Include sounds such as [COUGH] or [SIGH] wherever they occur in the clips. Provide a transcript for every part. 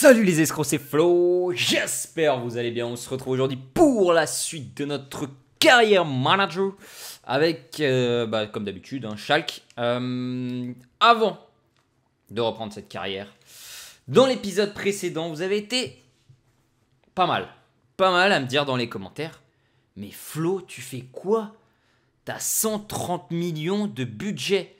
Salut les escrocs, c'est Flo, j'espère vous allez bien, on se retrouve aujourd'hui pour la suite de notre carrière manager avec, euh, bah, comme d'habitude, un hein, euh, avant de reprendre cette carrière, dans l'épisode précédent, vous avez été pas mal, pas mal à me dire dans les commentaires, mais Flo, tu fais quoi T'as 130 millions de budget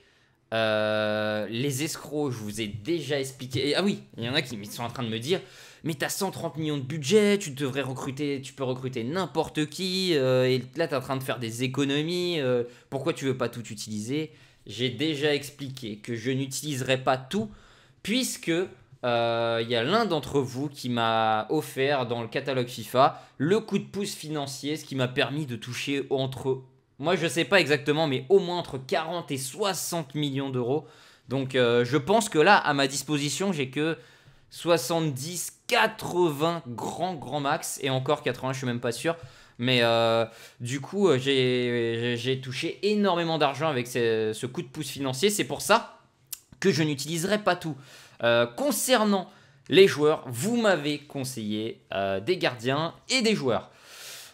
euh, les escrocs, je vous ai déjà expliqué. Ah oui, il y en a qui sont en train de me dire Mais t'as 130 millions de budget, tu devrais recruter, tu peux recruter n'importe qui, euh, et là t'es en train de faire des économies, euh, pourquoi tu veux pas tout utiliser J'ai déjà expliqué que je n'utiliserai pas tout, puisque il y a l'un d'entre vous qui m'a offert dans le catalogue FIFA le coup de pouce financier, ce qui m'a permis de toucher entre moi, je sais pas exactement, mais au moins entre 40 et 60 millions d'euros. Donc, euh, je pense que là, à ma disposition, j'ai que 70, 80 grands, grands max. Et encore 80, je ne suis même pas sûr. Mais euh, du coup, euh, j'ai touché énormément d'argent avec ce, coup de pouce financier. C'est pour ça que je n'utiliserai pas tout. concernant les joueurs, vous m'avez conseillé des gardiens et des joueurs.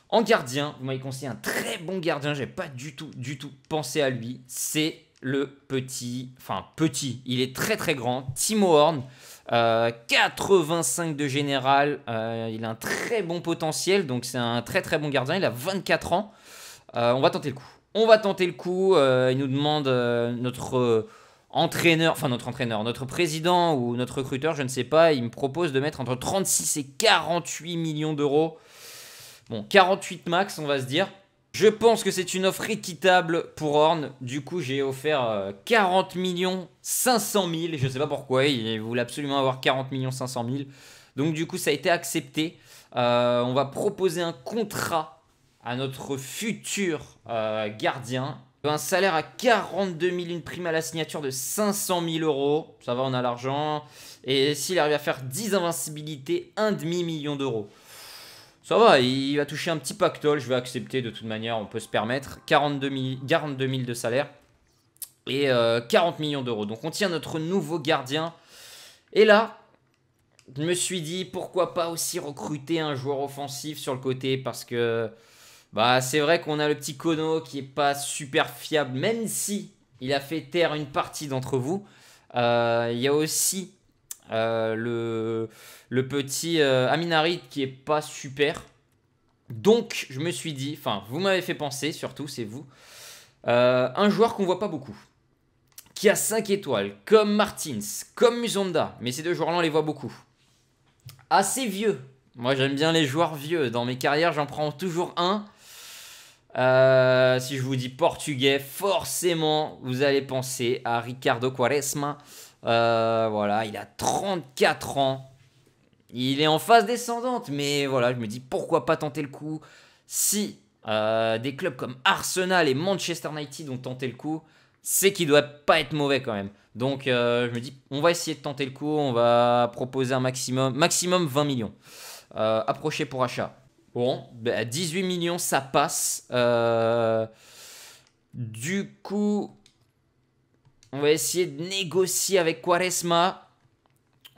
En gardien, vous m'avez conseillé un très bon gardien, j'ai pas du tout, du tout pensé à lui. C'est le petit, enfin petit, il est très très grand, Timo Horn. 85 euh, de général, euh, il a un très bon potentiel, donc c'est un très très bon gardien, il a 24 ans. Euh, on va tenter le coup. On va tenter le coup, il nous demande notre entraîneur, enfin notre entraîneur, notre président ou notre recruteur, je ne sais pas, il me propose de mettre entre 36 et 48 millions d'euros. Bon, 48 max, on va se dire. Je pense que c'est une offre équitable pour Horn. Du coup, j'ai offert 40 500 000. Je ne sais pas pourquoi, il voulait absolument avoir 40 500 000. Donc du coup, ça a été accepté. Euh, on va proposer un contrat à notre futur euh, gardien. Un salaire à 42 000, une prime à la signature de 500 000 euros. Ça va, on a l'argent. Et s'il arrive à faire 10 invincibilités, 1,5 demi-million d'euros. Ça va, il va toucher un petit pactole, je vais accepter de toute manière, on peut se permettre. 42 000, de salaire et 40 euh, millions d'euros. Donc on tient notre nouveau gardien. Et là, je me suis dit pourquoi pas aussi recruter un joueur offensif sur le côté parce que bah c'est vrai qu'on a le petit Kono qui n'est pas super fiable même si il a fait taire une partie d'entre vous. Euh, il y a aussi euh, le, petit euh, Aminarit qui est pas super. Donc, je me suis dit, enfin, vous m'avez fait penser, surtout, c'est vous, euh, un joueur qu'on voit pas beaucoup, qui a 5 étoiles, comme Martins, comme Musonda, mais ces deux joueurs-là, on les voit beaucoup. Assez vieux. Moi, j'aime bien les joueurs vieux. Dans mes carrières, j'en prends toujours un. si je vous dis portugais, forcément, vous allez penser à Ricardo Quaresma. Euh, voilà, il a 34 ans. Il est en phase descendante, mais voilà, je me dis pourquoi pas tenter le coup. Si euh, des clubs comme Arsenal et Manchester United ont tenté le coup, c'est qu'il doit pas être mauvais quand même. Donc euh, je me dis, on va essayer de tenter le coup, on va proposer un maximum, maximum 20 millions. approché pour achat. Bon, 18 bah, millions, ça passe. du coup, on va essayer de négocier avec Quaresma.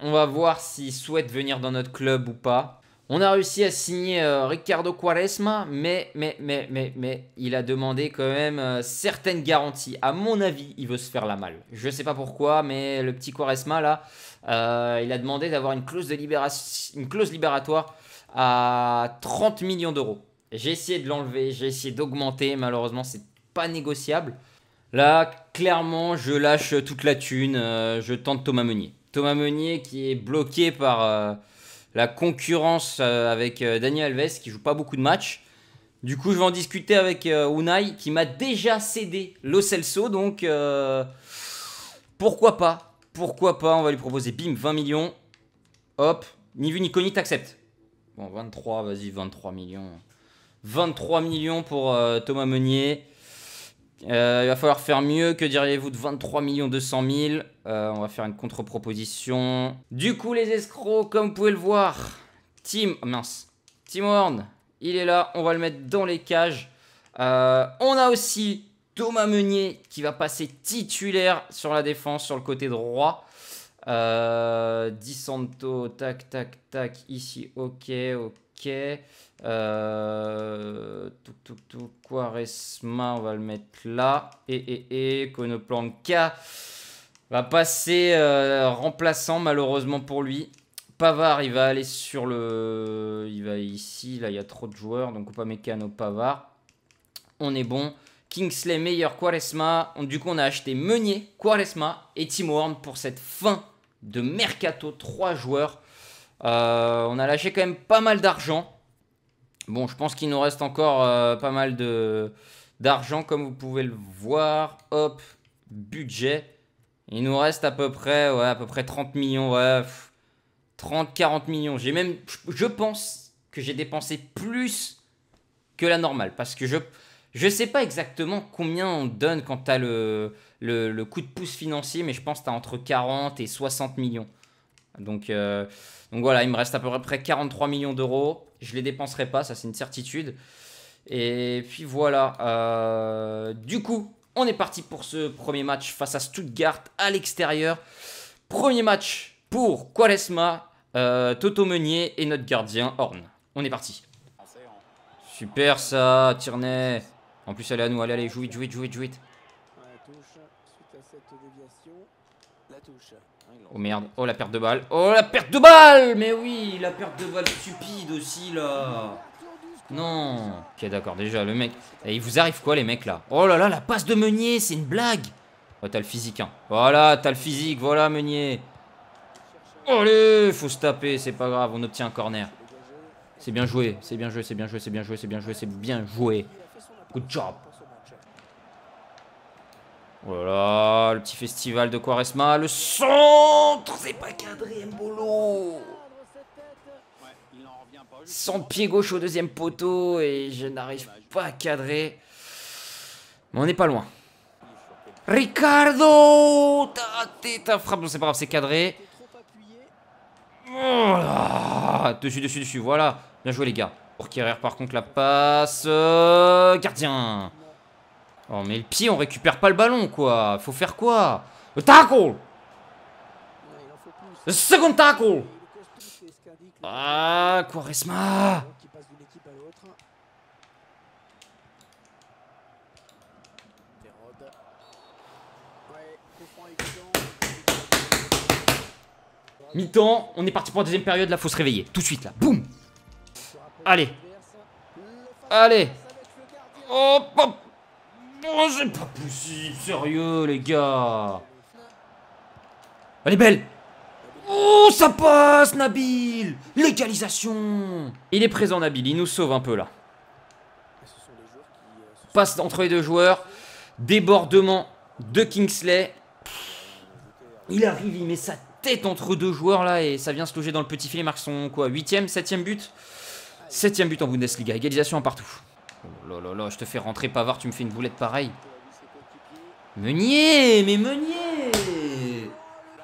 On va voir s'il souhaite venir dans notre club ou pas. On a réussi à signer euh, Ricardo Quaresma, mais, mais, mais, mais, il a demandé quand même euh, certaines garanties. À mon avis, il veut se faire la malle. Je ne sais pas pourquoi, mais le petit Quaresma, là, euh, il a demandé d'avoir une, clause de une clause libératoire à 30 millions d'euros. J'ai essayé de l'enlever, j'ai essayé d'augmenter, malheureusement, c'est pas négociable. Là, clairement, je lâche toute la thune, euh, je tente Thomas Meunier. Thomas Meunier qui est bloqué par euh, la concurrence euh, avec Daniel Alves qui joue pas beaucoup de matchs. Du coup, je vais en discuter avec Unai qui m'a déjà cédé l'Ocelso. donc pourquoi pas Pourquoi pas On va lui proposer bim 20 millions. Hop, ni vu ni connu, t'acceptes. Bon, 23, vas-y, 23 millions. 23 millions pour Thomas Meunier. Euh, il va falloir faire mieux. Que diriez-vous de 23 200 000 On va faire une contre-proposition. Du coup, les escrocs, comme vous pouvez le voir, Tim... Oh, mince. Tim Horn, il est là. On va le mettre dans les cages. Euh, on a aussi Thomas Meunier qui va passer titulaire sur la défense, sur le côté droit. Euh, Dissanto, tac, tac, tac, ici, ok, ok tout, euh, tout, Quaresma, on va le mettre là. Et, et, et, Konoplanka va passer euh, remplaçant, malheureusement pour lui. Pavard, il va aller sur le... Il va ici, là, il y a trop de joueurs, donc pas Mécano, Pavard. On est bon. Kingsley, meilleur Quaresma. Du coup, on a acheté Meunier, Quaresma et Tim Horn pour cette fin de Mercato. Trois joueurs euh, on a lâché quand même pas mal d'argent. Bon, je pense qu'il nous reste encore euh, pas mal de d'argent, comme vous pouvez le voir. Hop, budget. Il nous reste à peu près, à peu près 30 millions, 30-40 millions. J'ai même, je pense que j'ai dépensé plus que la normale, parce que je, je sais pas exactement combien on donne quand t'as le, le, le coup de pouce financier, mais je pense que t'as entre 40 et 60 millions. Donc, euh, donc voilà, il me reste à peu près 43 millions d'euros. Je les dépenserai pas, ça c'est une certitude. Et puis voilà. Euh, du coup, on est parti pour ce premier match face à Stuttgart à l'extérieur. Premier match pour Quaresma, euh, Toto Meunier et notre gardien Horn. On est parti. Super ça, Tierney. En plus, allez à nous, allez, allez, joue jouit, joue La touche, suite à cette déviation, la touche. Oh merde. Oh la perte de balle. Oh la perte de balle Mais oui, la perte de balle stupide aussi là. Non. Ok d'accord déjà le mec. Et il vous arrive quoi les mecs là Oh là là la passe de Meunier, c'est une blague. Oh t'as le physique hein. Voilà, t'as le physique, voilà Meunier. Allez, faut se taper, c'est pas grave, on obtient un corner. C'est bien joué, c'est bien joué, c'est bien joué, c'est bien joué, c'est bien joué, c'est bien joué. Good job. Voilà, le petit festival de Quaresma. Le centre C'est pas cadré, Mbolo Son pied gauche au deuxième poteau et je n'arrive pas à cadrer. Mais on n'est pas loin. Ricardo T'as raté ta frappe. Non, c'est pas grave, c'est cadré. Dessus, dessus, dessus. Voilà. Bien joué, les gars. Pour Kerrer, par contre, la passe. Euh, gardien Oh, mais le pied, on récupère pas le ballon, quoi. Faut faire quoi Le tackle Le second tackle Ah, Quaresma Mi-temps, on est parti pour la deuxième période, là faut se réveiller, tout de suite là, boum Allez Allez Hop, hop Oh, c'est pas possible, sérieux, les gars. Allez, belle Oh, ça passe, Nabil Légalisation Il est présent, Nabil, il nous sauve un peu, là. Passe entre les deux joueurs. Débordement de Kingsley. Il arrive, il met sa tête entre deux joueurs, là, et ça vient se loger dans le petit filet. Il marque son, quoi, 8 e 7 but 7 but en Bundesliga, égalisation en partout. Oh là je te fais rentrer Pavard, tu me fais une boulette pareille. Meunier, mais Meunier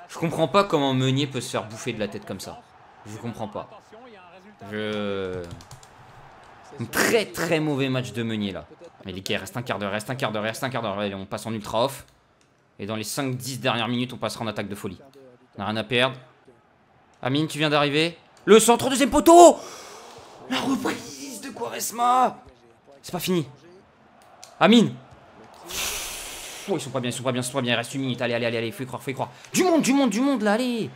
Je comprends pas comment Meunier peut se faire bouffer de la tête comme ça. Je comprends pas. Je... très très mauvais match de Meunier là. Mais reste un quart d'heure, reste un quart d'heure, reste un quart d'heure. Allez, on passe en ultra off. Et dans les 5-10 dernières minutes, on passera en attaque de folie. On n'a rien à perdre. Amine, tu viens d'arriver. Le centre, deuxième poteau La reprise de Quaresma c'est pas fini. Amine. Oh, ils sont pas bien, ils sont pas bien, ils sont pas bien. Il reste une minute. Allez, allez, allez, allez. Faut y croire, faut y croire. Du monde, du monde, du monde, là, allez.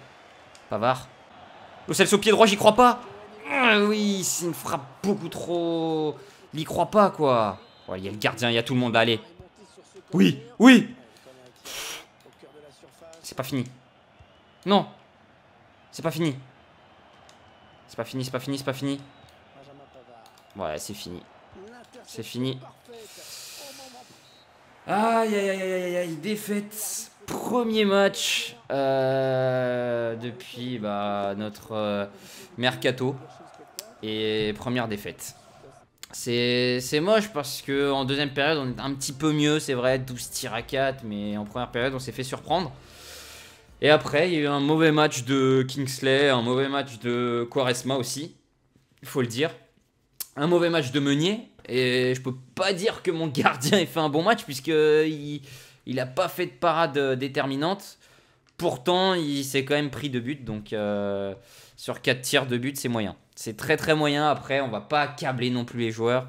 Pavard. Le au pied droit, j'y crois pas. Ah oui, c'est une frappe beaucoup trop. Il y croit pas, quoi. Il y a le gardien, il y a tout le monde, là, allez. Oui, oui. C'est pas fini. Non. C'est pas fini. C'est pas fini, c'est pas fini, c'est pas fini. Ouais, c'est fini c'est fini. Aïe, aïe, aïe, aïe, aïe, défaite. Premier match euh, depuis bah, notre euh, mercato et première défaite. C'est moche parce que en deuxième période on est un petit peu mieux, c'est vrai, 12 tirs à 4, mais en première période on s'est fait surprendre. Et après, il y a eu un mauvais match de Kingsley, un mauvais match de Quaresma aussi, il faut le dire. Un mauvais match de Meunier, et je peux pas dire que mon gardien ait fait un bon match puisqu'il il a pas fait de parade déterminante. Pourtant, il s'est quand même pris de buts. Donc, euh, sur 4 tiers de but, c'est moyen. C'est très très moyen. Après, on va pas accabler non plus les joueurs.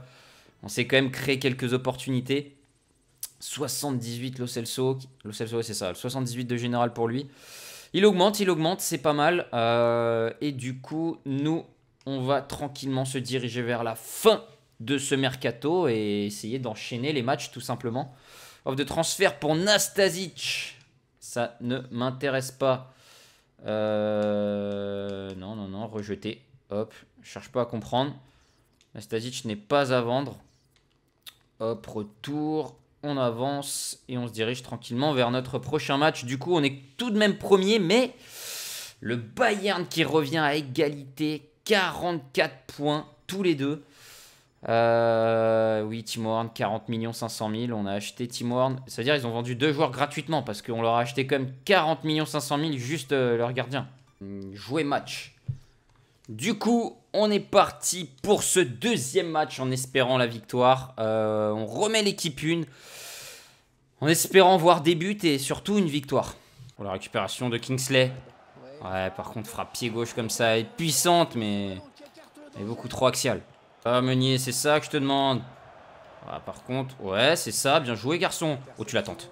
On s'est quand même créé quelques opportunités. 78 L'Ocelso. Locelso, c'est ça. 78 de général pour lui. Il augmente, il augmente, c'est pas mal. Euh, et du coup, nous, on va tranquillement se diriger vers la fin de ce mercato et essayer d'enchaîner les matchs tout simplement. Offre de transfert pour Nastasic. Ça ne m'intéresse pas. Euh, non, non, non, rejeté. Hop, je cherche pas à comprendre. Nastasic n'est pas à vendre. Hop, retour. On avance et on se dirige tranquillement vers notre prochain match. Du coup, on est tout de même premier, mais le Bayern qui revient à égalité. 44 points tous les deux. Euh, oui, Tim Horn, 40 millions 500 000. On a acheté Tim Horn. C'est-à-dire ils ont vendu deux joueurs gratuitement parce qu'on leur a acheté quand même 40 millions 500 000 juste euh, leur gardien. Jouer match. Du coup, on est parti pour ce deuxième match en espérant la victoire. Euh, on remet l'équipe une en espérant voir des buts et surtout une victoire. la récupération de Kingsley. Ouais, par contre, frappe pied gauche comme ça est puissante mais elle est beaucoup trop axiale. Ah, Meunier, c'est ça que je te demande. Ah, par contre, ouais, c'est ça. Bien joué, garçon. Oh, tu l'attentes.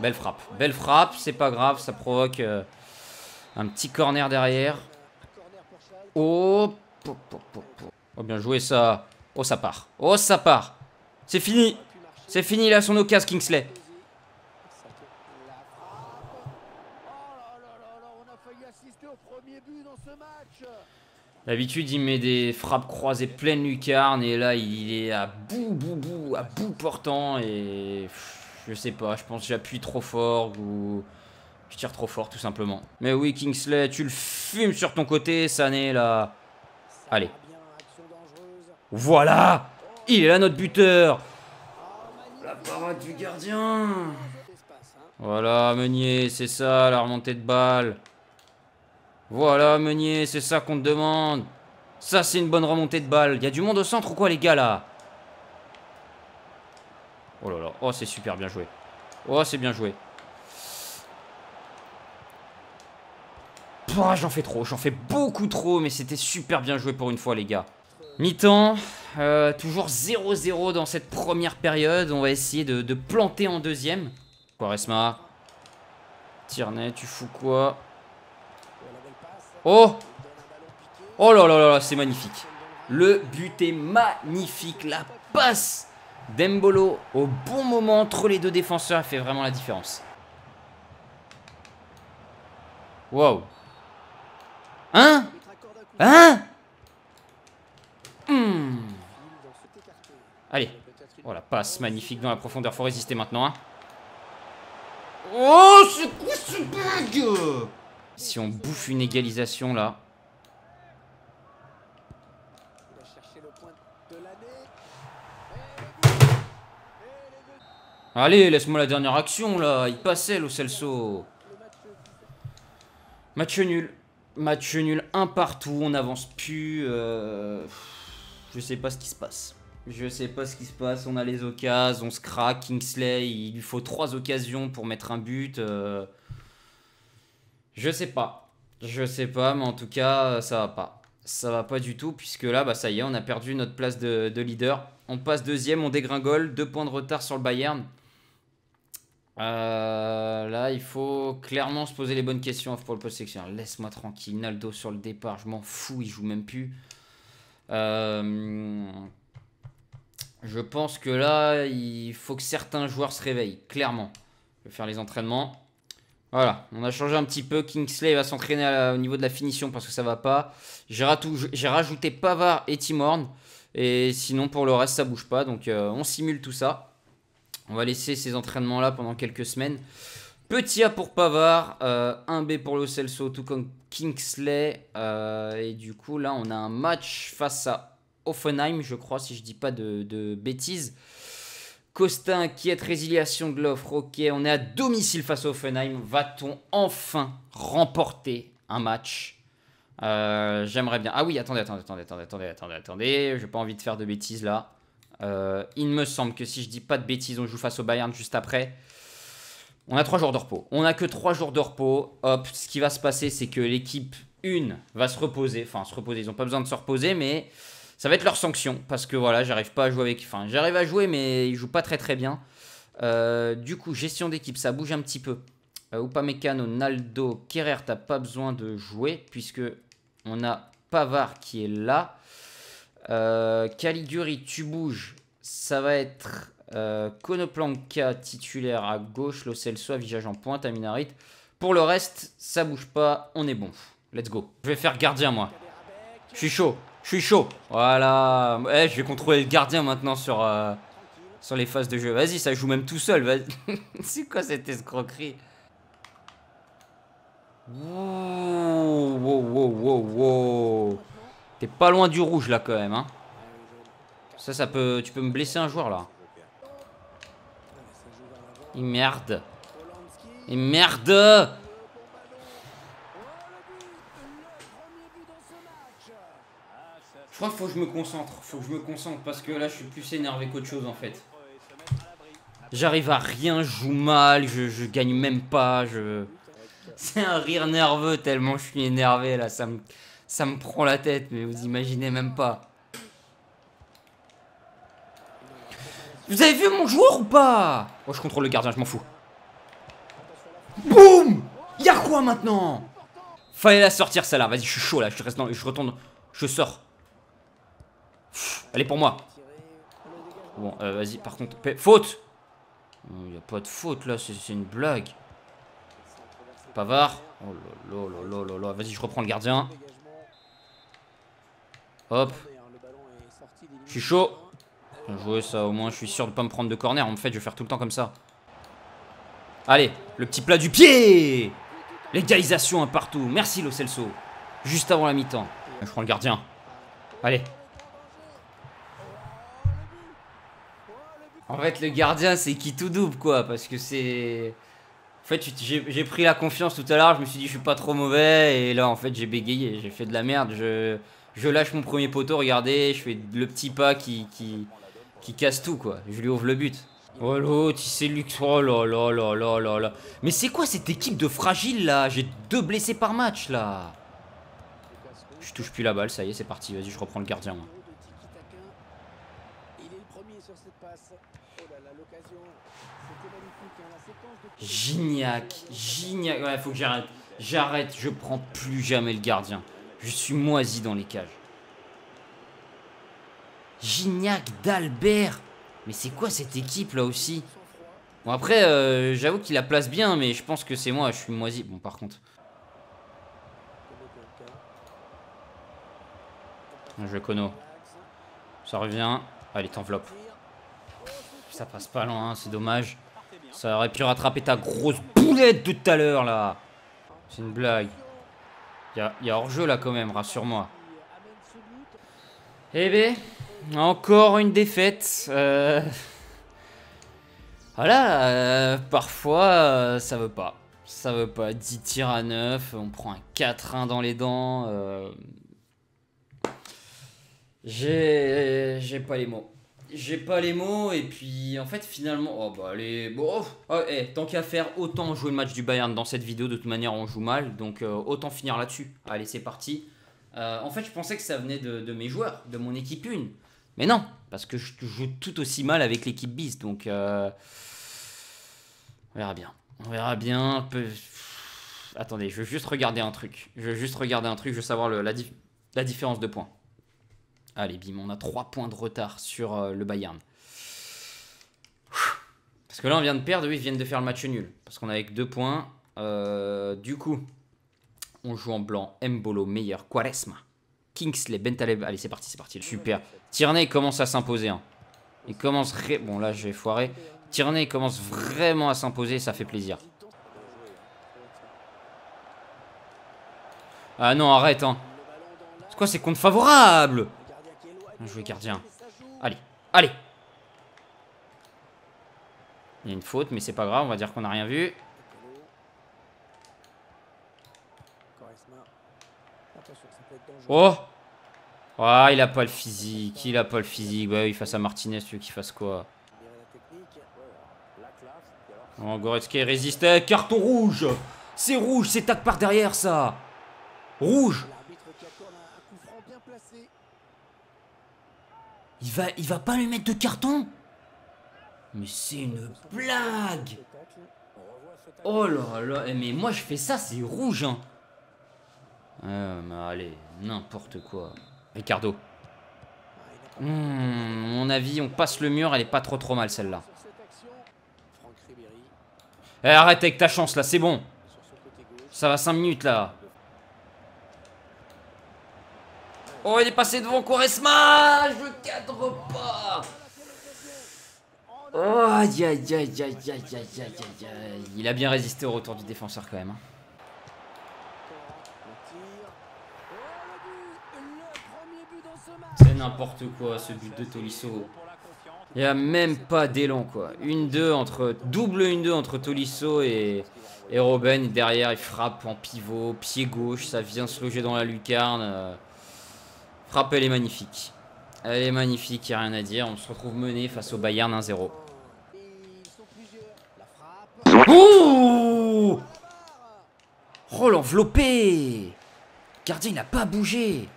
Belle frappe. Belle frappe, c'est pas grave. Ça provoque euh, un petit corner derrière. Oh, oh, bien joué, ça. Oh, ça part. Oh, ça part. C'est fini. C'est fini, là, son occasion, Kingsley. D'habitude, il met des frappes croisées pleines lucarnes et là, il est à bout, bout, bout, à bout portant et je sais pas, je pense que j'appuie trop fort ou je tire trop fort tout simplement. Mais oui, Kingsley, tu le fumes sur ton côté, ça n'est là. Allez. Voilà Il est là notre buteur La parade du gardien Voilà, Meunier, c'est ça, la remontée de balle. Voilà, Meunier, c'est ça qu'on te demande. Ça, c'est une bonne remontée de balle. Il y a du monde au centre ou quoi, les gars, là Oh là là. Oh, c'est super bien joué. Oh, c'est bien joué. Oh, j'en fais trop, j'en fais beaucoup trop, mais c'était super bien joué pour une fois les gars. Mi-temps, euh, toujours 0-0 dans cette première période, on va essayer de, de planter en deuxième. Quaresma, Tierney, tu fous quoi Oh Oh là là là là, c'est magnifique. Le but est magnifique. La passe d'Embolo au bon moment entre les deux défenseurs fait vraiment la différence. Wow. Hein Hein hmm. Allez. Oh la passe magnifique dans la profondeur. Faut résister maintenant. Hein. Oh, c'est quoi ce bug si on bouffe une égalisation là. Allez, laisse-moi la dernière action là. Il passait le Celso. Match nul. Match nul, un partout. On n'avance plus. Euh, je sais pas ce qui se passe. Je sais pas ce qui se passe. On a les occasions. On se craque. Kingsley, il lui faut trois occasions pour mettre un but. Euh. Je sais pas. Je sais pas, mais en tout cas, ça va pas. Ça va pas du tout, puisque là, bah, ça y est, on a perdu notre place de, leader. On passe deuxième, on dégringole, deux points de retard sur le Bayern. Euh, là, il faut clairement se poser les bonnes questions hein, pour le post section. Laisse-moi tranquille, Naldo sur le départ, je m'en fous, il joue même plus. Euh, je pense que là, il faut que certains joueurs se réveillent, clairement. Je vais faire les entraînements. Voilà, on a changé un petit peu. Kingsley va s'entraîner au niveau de la finition parce que ça va pas. J'ai rajouté Pavard et Timorn. Et sinon, pour le reste, ça bouge pas. Donc, euh, on simule tout ça. On va laisser ces entraînements-là pendant quelques semaines. Petit A pour Pavar, euh, un 1B pour le Celso, tout comme Kingsley. Euh, et du coup, là, on a un match face à Offenheim, je crois, si je dis pas de, de bêtises. Costin, qui est résiliation de l'offre, ok, on est à domicile face au Offenheim. Va-t-on enfin remporter un match euh, J'aimerais bien. Ah oui, attendez, attendez, attendez, attendez, attendez, attendez, attendez. J'ai pas envie de faire de bêtises là. Euh, il me semble que si je dis pas de bêtises, on joue face au Bayern juste après. On a 3 jours de repos. On a que 3 jours de repos. Hop, ce qui va se passer, c'est que l'équipe 1 va se reposer. Enfin, se reposer, ils n'ont pas besoin de se reposer, mais ça va être leur sanction, parce que voilà, j'arrive pas à jouer avec... Enfin, j'arrive à jouer, mais ils jouent pas très très bien. Euh, du coup, gestion d'équipe, ça bouge un petit peu. Euh, Upamecano, Naldo, Kerrer, t'as pas besoin de jouer, puisque on a Pavard qui est là. Euh, Caliguri, tu bouges. Ça va être euh, Konoplanka titulaire à gauche, Locelso, visage en pointe, Aminarit. Pour le reste, ça bouge pas, on est bon. Let's go. Je vais faire gardien, moi. Je suis chaud. Je suis chaud. Voilà. Eh, je vais contrôler le gardien maintenant sur, euh, sur les phases de jeu. Vas-y, ça joue même tout seul. [LAUGHS] C'est quoi cette escroquerie Wow, wow, wow, wow, wow. T'es pas loin du rouge là quand même. Hein. Ça, ça peut, tu peux me blesser un joueur là. Il merde. Et merde Je crois qu'il faut que je me concentre. Faut que je me concentre parce que là, je suis plus énervé qu'autre chose en fait. J'arrive à rien, je joue mal, je, gagne même pas. Je... C'est un rire nerveux tellement je suis énervé là. Ça me, ça me prend la tête, mais vous imaginez même pas. Vous avez vu mon joueur ou pas Oh, je contrôle le gardien, je m'en fous. Boum Y'a quoi maintenant Fallait la sortir celle-là, vas-y, je suis chaud là, je reste dans... Je retourne, je sors. Allez elle pour moi. Bon, euh, vas-y, par contre, faute Il n'y a pas de faute, là, c'est une blague. Pavard. Oh là là là là Vas-y, je reprends le gardien. Hop. Je suis chaud. Bien joué, ça, au moins, je suis sûr de pas me prendre de corner. En fait, je vais faire tout le temps comme ça. Allez, le petit plat du pied L'égalisation un partout. Merci, Locelso. Celso. Juste avant la mi-temps. Je prends le gardien. Allez, En fait, le gardien, c'est qui tout double, quoi. Parce que c'est. En fait, j'ai pris la confiance tout à l'heure. Je me suis dit, je suis pas trop mauvais. Et là, en fait, j'ai bégayé. J'ai fait de la merde. Je, je lâche mon premier poteau. Regardez, je fais le petit pas qui, qui, casse tout, quoi. Je lui ouvre le but. Oh l'autre, oh, il luxe, Oh là là là là là là. Mais c'est quoi cette équipe de fragile là J'ai deux blessés par match là. Je touche plus la balle, ça y est, c'est parti. Vas-y, je reprends le gardien. Moi. Gignac. Gignac. Ouais, faut que j'arrête. J'arrête, je prends plus jamais le gardien. Je suis moisi dans les cages. Gignac d'Albert. Mais c'est quoi cette équipe là aussi Bon après, euh, j'avoue qu'il la place bien, mais je pense que c'est moi, je suis moisi. Bon par contre. Ah, je connais. Ça revient. Allez, t'enveloppe. Ça passe pas loin, hein, c'est dommage. Ça aurait pu rattraper ta grosse boulette de tout à l'heure, là. C'est une blague. Il y, a, hors-jeu, là, quand même, rassure-moi. Eh ben, encore une défaite. Euh. Voilà, euh, parfois, euh, ça veut pas. Ça veut pas. 10 tirs à 9, on prend un 4-1 dans les dents. J'ai pas les mots. J'ai pas les mots et puis en fait finalement oh bah les bon oh, oh, eh, tant qu'à faire autant jouer le match du Bayern dans cette vidéo de toute manière on joue mal donc euh, autant finir là-dessus. Allez c'est parti. Euh, en fait je pensais que ça venait de, mes joueurs, de mon équipe une. Mais non, parce que je joue tout aussi mal avec l'équipe bis donc euh, on verra bien. On verra bien. Attendez, je veux juste regarder un truc. Je veux juste regarder un truc, je veux savoir la, la différence de points. Allez, bim, on a 3 points de retard sur euh, le Bayern. Parce que là, on vient de perdre, oui, ils viennent de faire le match nul. Parce qu'on a avec 2 points. Euh, du coup, on joue en blanc. Mbolo, meilleur. Quaresma. Kingsley, Bentaleb. Allez, c'est parti, c'est parti. Super. Tierney commence à s'imposer. Hein. Il commence... Bon, là, je vais foirer Tierney commence vraiment à s'imposer, ça fait plaisir. Ah non, arrête, hein. C'est quoi, c'est contre favorable un gardien. Allez, allez Il y a une faute, mais c'est pas grave, on va dire qu'on n'a rien vu. Oh Ah, il a pas le physique, il a pas le physique. Bah oui, face à Martinez, tu veux qu'il fasse quoi Oh, résistait. Carton rouge C'est rouge, c'est tac par derrière, ça Rouge il va pas lui mettre de carton Mais c'est une blague Oh là là, eh, mais moi je fais ça, c'est rouge hein euh, allez, n'importe quoi. Ricardo. Hmm, mon avis, on passe le mur, elle est pas trop trop mal celle-là. Eh, arrête avec ta chance là, c'est bon. Ça va 5 minutes là. Oh, il est passé devant Quaresma Je cadre pas Oh, aïe, aïe, aïe, aïe, aïe, aïe, aïe, Il a bien résisté au retour du défenseur quand même. Hein. C'est n'importe quoi ce but de Tolisso. Il n'y a même pas d'élan quoi. Une deux entre double une deux entre Tolisso et et Robben derrière il frappe en pivot, pied gauche, ça vient se loger dans la lucarne. Euh, Frappe, elle est magnifique. Elle est magnifique, il n'y a rien à dire. On se retrouve mené face au Bayern 1-0. Oh Oh enveloppé. Gardien n'a pas bougé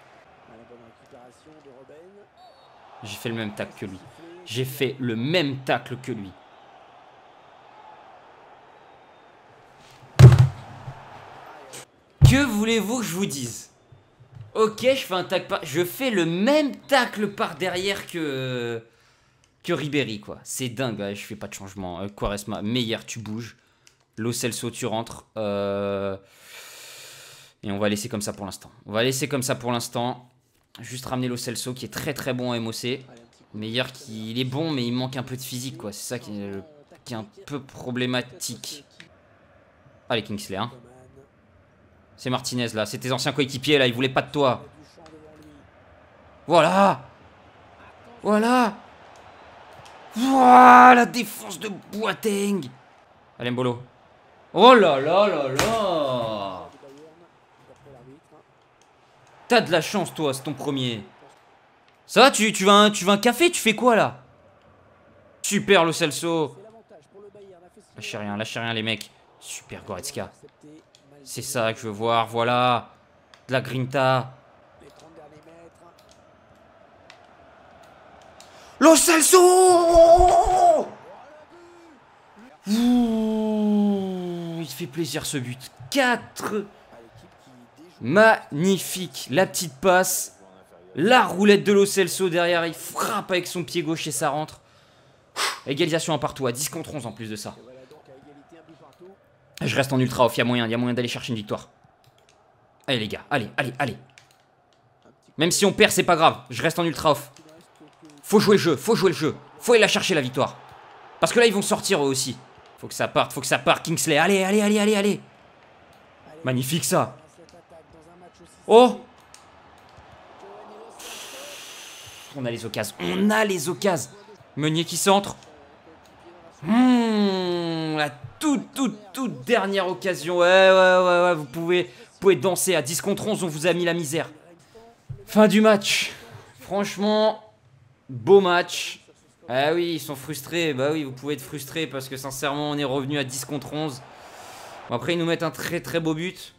J'ai fait le même tacle que lui. J'ai fait le même tacle que lui. Que voulez-vous que je vous dise Ok, je fais un Je fais le même tacle par derrière que... Que Ribéry, quoi. C'est dingue, je fais pas de changement. Euh, Quaresma, meilleur, tu bouges. Lo tu rentres. Euh, et on va laisser comme ça pour l'instant. On va laisser comme ça pour l'instant. Juste ramener l'Ocelso, qui est très très bon en MOC. Meilleur, il est bon, mais il manque un peu de physique, quoi. C'est ça qui qui est un peu problématique. Allez, Kingsley, hein. C'est Martinez là, c'est tes anciens coéquipiers là, ils voulaient pas de toi. Voilà Voilà Voilà la défense de Boateng Allez Mbolo. Oh là là là là T'as de la chance toi, c'est ton premier. Ça va, tu, tu, vas un, tu vas un café, tu fais quoi là Super le Celso. Lâchez rien, lâchez rien les mecs. Super Goretzka. C'est ça que je veux voir, voilà. De la grinta. Lo Celso Il fait plaisir ce but. 4 Magnifique. La petite passe. La roulette de Lo Celso derrière. Il frappe avec son pied gauche et ça rentre. Égalisation à partout à 10 contre 11 en plus de ça. Je reste en ultra off, il y a moyen, d'aller chercher une victoire. Allez les gars, allez, allez, allez. Même si on perd, c'est pas grave, je reste en ultra off. Faut jouer le jeu, faut jouer le jeu. Faut aller la chercher la victoire. Parce que là, ils vont sortir eux aussi. Faut que ça parte, faut que ça parte, Kingsley. Allez, allez, allez, allez, allez. Magnifique ça. Oh On a les occasions, on a les occasions. Meunier qui centre. Hmm, la la toute, toute, toute dernière occasion. Ouais, ouais, ouais, ouais, vous pouvez, pouvez danser. À 10 contre 11, on vous a mis la misère. Fin du match. Franchement, beau match. Ah oui, ils sont frustrés. Bah oui, vous pouvez être frustrés parce que sincèrement, on est revenu à 10 contre 11. après, ils nous mettent un très, très beau but.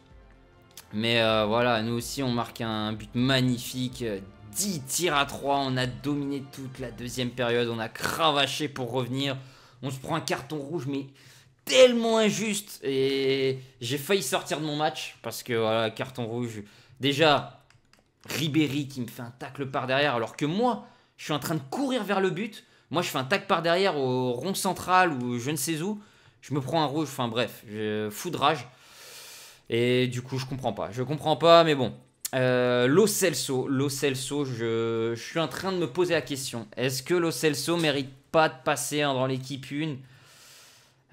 Mais euh, voilà, nous aussi, on marque un but magnifique. 10 tirs à 3. On a dominé toute la deuxième période. On a cravaché pour revenir. On se prend un carton rouge, mais tellement injuste. Et j'ai failli sortir de mon match parce que voilà, carton rouge. Déjà, Ribéry qui me fait un tacle par derrière alors que moi, je suis en train de courir vers le but. Moi, je fais un tac par derrière au rond central ou je ne sais où. Je me prends un rouge, enfin bref, je de rage. Et du coup, je comprends pas. Je comprends pas, mais bon. Euh, Lo Celso, Lo Celso je, je, suis en train de me poser la question. Est-ce que Lo Celso mérite pas de passer dans l'équipe 1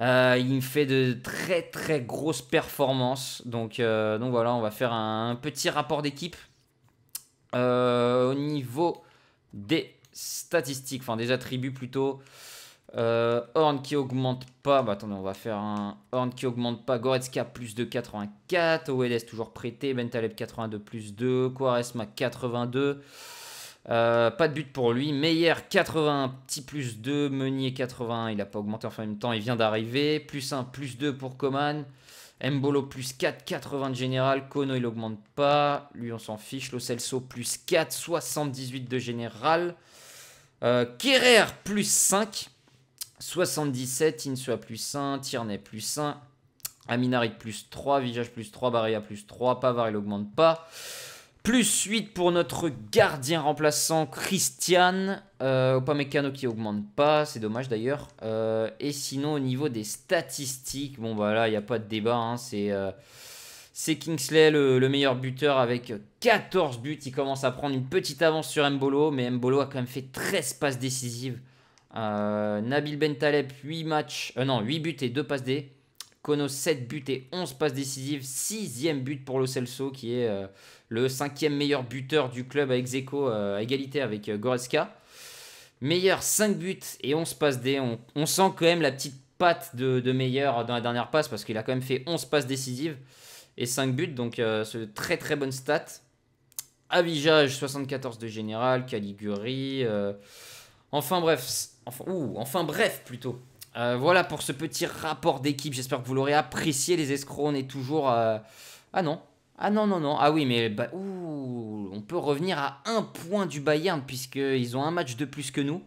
euh, il me fait de très très grosses performances. Donc, euh, donc voilà, on va faire un, petit rapport d'équipe. Euh, au niveau des statistiques, enfin des attributs plutôt. Horn qui augmente pas. Bah attendez, on va faire un Horn qui augmente pas. Goretzka plus de 84. OLS toujours prêté. Bentaleb 82 plus 2. Quaresma 82. Euh, pas de but pour lui. Meyer 81, petit plus 2. Meunier 81, il n'a pas augmenté en fin de temps, il vient d'arriver. Plus 1, plus 2 pour Coman. Mbolo plus 4, 80 de général. Kono il augmente pas. Lui on s'en fiche. Lo Celso plus 4, 78 de général. Euh, Kerrer plus 5, 77. Insua plus 1, Tierney plus 1. Aminarit plus 3, Vijage plus 3, Barilla plus 3, Pavar il augmente pas. Plus 8 pour notre gardien remplaçant Christian. Euh, pas qui augmente pas, c'est dommage d'ailleurs. Euh, et sinon au niveau des statistiques, bon bah il n'y a pas de débat, hein, euh, c'est... Kingsley le, meilleur buteur avec 14 buts. Il commence à prendre une petite avance sur Mbolo, mais Mbolo a quand même fait 13 passes décisives. Euh, Nabil Bentaleb, 8 matchs, non, 8 buts et 2 passes décisives. Kono 7 buts et 11 passes décisives, sixième but pour Lo Celso qui est le euh, le cinquième meilleur buteur du club Avec Zeko euh, à égalité avec euh, Goreska Meilleur 5 buts et 11 passes D. On, sent quand même la petite patte de, Meilleur dans la dernière passe parce qu'il a quand même fait 11 passes décisives et 5 buts, donc c'est très très bonne stat. Avijage 74 de général, Caliguri. Enfin bref, ouh, enfin bref plutôt. Euh, voilà pour ce petit rapport d'équipe. J'espère que vous l'aurez apprécié. Les escrocs, on est toujours. Euh, ah non. Ah non, non, non. Ah oui, mais bah, on peut revenir à un point du Bayern, puisqu'ils ont un match de plus que nous.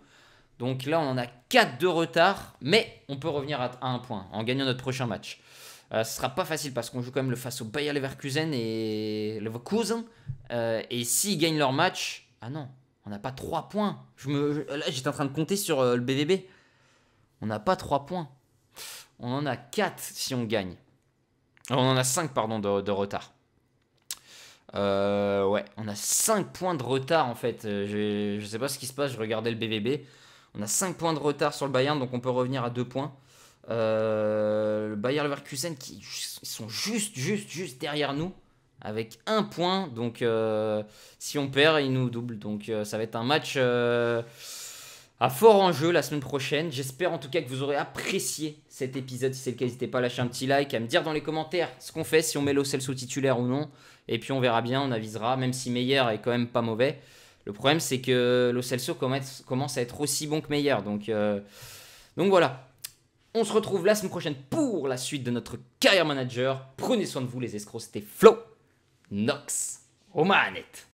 Donc là, on en a 4 de retard, mais on peut revenir à un point en gagnant notre prochain match. Euh, ce sera pas facile parce qu'on joue quand même le face au Bayer Leverkusen et Leverkusen. Euh, et s'ils gagnent leur match, ah non, on n'a pas 3 points. Je me... Là, j'étais en train de compter sur le BVB. On n'a pas 3 points. On en a 4 si on gagne. on en a 5, pardon, de, retard. Euh, ouais, on a 5 points de retard en fait. Euh, je, ne sais pas ce qui se passe, je regardais le BVB. On a 5 points de retard sur le Bayern, donc on peut revenir à 2 points. Euh, le Bayern Leverkusen, qui, ils sont juste, juste, juste derrière nous avec un point. Donc si on perd, il nous double. Donc ça va être un match à fort enjeu la semaine prochaine. J'espère en tout cas que vous aurez apprécié cet épisode. Si c'est le cas, n'hésitez pas à lâcher un petit like, à me dire dans les commentaires ce qu'on fait, si on met l'Ocelso titulaire ou non. Et puis on verra bien, on avisera, même si Meyer est quand même pas mauvais. Le problème, c'est que l'Ocelso commence à être aussi bon que Meyer. Donc, euh, donc voilà. On se retrouve la semaine prochaine pour la suite de notre carrière manager. Prenez soin de vous, les escrocs. C'était Flo, Nox, au manette.